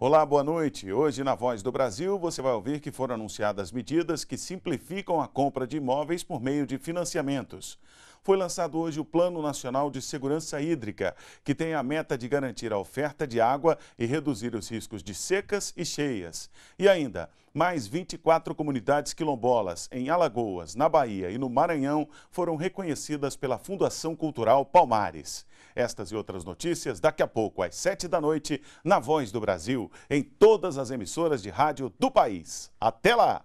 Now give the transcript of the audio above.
Olá, boa noite. Hoje na Voz do Brasil você vai ouvir que foram anunciadas medidas que simplificam a compra de imóveis por meio de financiamentos foi lançado hoje o Plano Nacional de Segurança Hídrica, que tem a meta de garantir a oferta de água e reduzir os riscos de secas e cheias. E ainda, mais 24 comunidades quilombolas em Alagoas, na Bahia e no Maranhão foram reconhecidas pela Fundação Cultural Palmares. Estas e outras notícias daqui a pouco, às 7 da noite, na Voz do Brasil, em todas as emissoras de rádio do país. Até lá!